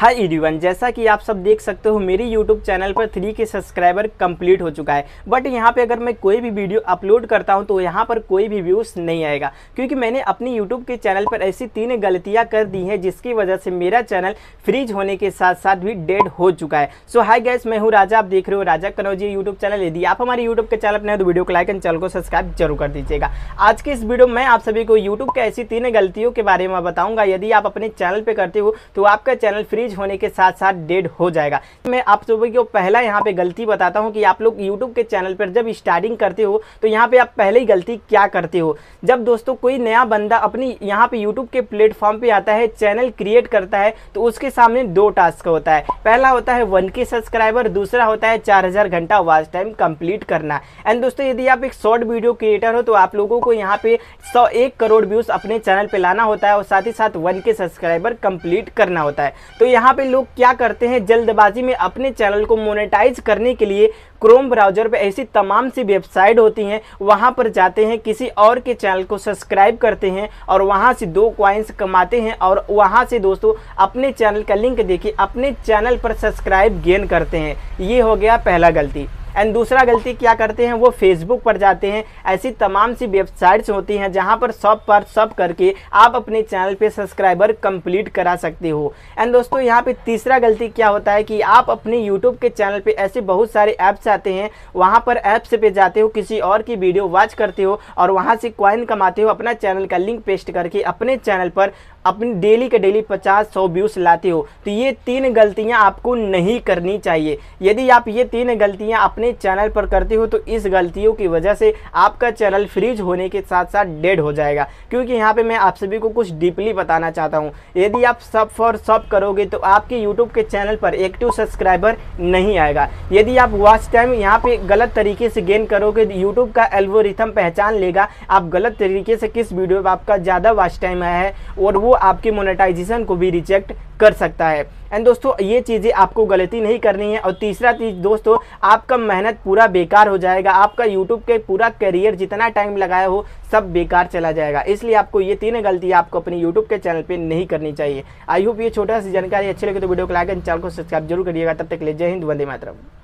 hi everyone जैसा कि आप सब देख सकते हो मेरी यूट्यूब चैनल पर थ्री के सब्सक्राइबर कंप्लीट हो चुका है बट यहाँ पे अगर मैं कोई भी वीडियो अपलोड करता हूँ तो यहाँ पर कोई भी व्यूज़ नहीं आएगा क्योंकि मैंने अपनी यूट्यूब के चैनल पर ऐसी तीन गलतियाँ कर दी हैं जिसकी वजह से मेरा चैनल फ्रीज होने के साथ साथ भी डेड हो चुका है सो हाई गैस मैं हूँ राजा आप देख रहे हो राजा कनौजी यूट्यूब चैनल यदि आप हमारे यूट्यूब के चैनल अपने तो वीडियो को लाइक एंड चैनल को सब्सक्राइब जरूर कर दीजिएगा आज की इस वीडियो में आप सभी को यूट्यूब के ऐसी तीन गलतियों के बारे में बताऊँगा यदि आप अपने चैनल पर करते हो तो आपका चैनल फ्रीज डैमेज होने के साथ साथ डेड हो जाएगा मैं आप सभी को पहला यहाँ पे गलती बताता हूँ कि आप लोग यूट्यूब के चैनल पर जब स्टार्टिंग करते हो तो यहाँ पे आप पहले ही गलती क्या करते हो जब दोस्तों कोई नया बंदा अपनी यहाँ पे यूट्यूब के प्लेटफॉर्म पे आता है चैनल क्रिएट करता है तो उसके सामने दो टास्क होता है पहला होता है वन के सब्सक्राइबर दूसरा होता है चार घंटा वॉच टाइम कंप्लीट करना एंड दोस्तों यदि आप एक शॉर्ट वीडियो क्रिएटर हो तो आप लोगों को यहाँ पे सौ एक करोड़ व्यूज अपने चैनल पर लाना होता है और साथ ही साथ वन के सब्सक्राइबर कंप्लीट करना होता है तो यहाँ यहाँ पे लोग क्या करते हैं जल्दबाजी में अपने चैनल को मोनेटाइज करने के लिए क्रोम ब्राउजर पे ऐसी तमाम सी वेबसाइट होती हैं वहाँ पर जाते हैं किसी और के चैनल को सब्सक्राइब करते हैं और वहाँ से दो क्वाइंस कमाते हैं और वहाँ से दोस्तों अपने चैनल का लिंक देखिए अपने चैनल पर सब्सक्राइब गेन करते हैं ये हो गया पहला गलती एंड दूसरा गलती क्या करते हैं वो फेसबुक पर जाते हैं ऐसी तमाम सी वेबसाइट्स होती हैं जहाँ पर सब पर सब करके आप अपने चैनल पे सब्सक्राइबर कंप्लीट करा सकते हो एंड दोस्तों यहाँ पे तीसरा गलती क्या होता है कि आप अपने यूट्यूब के चैनल पे ऐसे बहुत सारे ऐप्स आते हैं वहाँ पर ऐप्स पे जाते हो किसी और की वीडियो वॉच करते हो और वहाँ से क्वाइन कमाते हो अपना चैनल का लिंक पेस्ट करके अपने चैनल पर अपनी डेली के डेली पचास सौ व्यूज़ लाते हो तो ये तीन गलतियाँ आपको नहीं करनी चाहिए यदि आप ये तीन गलतियाँ अपने चैनल पर करते हो तो इस गलतियों की वजह से आपका चैनल फ्रीज होने के साथ साथ डेड हो जाएगा क्योंकि यहाँ पर मैं आप सभी को कुछ डीपली बताना चाहता हूँ यदि आप सब फॉर सब करोगे तो आपके यूट्यूब के चैनल पर एक्टिव सब्सक्राइबर नहीं आएगा यदि आप वॉच टाइम यहाँ पर गलत तरीके से गेन करोगे तो यूट्यूब का एल्बोरिथम पहचान लेगा आप गलत तरीके से किस वीडियो पर आपका ज़्यादा वॉच टाइम आया है और वो वो आपकी मोनेटाइजेशन को भी रिजेक्ट कर सकता है एंड दोस्तों ये चीज़ें आपको गलती नहीं करनी है और तीसरा चीज़ दोस्तों आपका मेहनत पूरा बेकार हो जाएगा आपका यूट्यूब के पूरा करियर जितना टाइम लगाया हो सब बेकार चला जाएगा इसलिए आपको ये तीन गलती आपको अपने यूट्यूब के चैनल पर नहीं करनी चाहिए आई होप ये छोटा सी जानकारी अच्छी लगे तो वीडियो को लाइक एंड चैनल को सब्सक्राइब जरूर करिएगा तब तक ले जय हिंद वंदे मातरम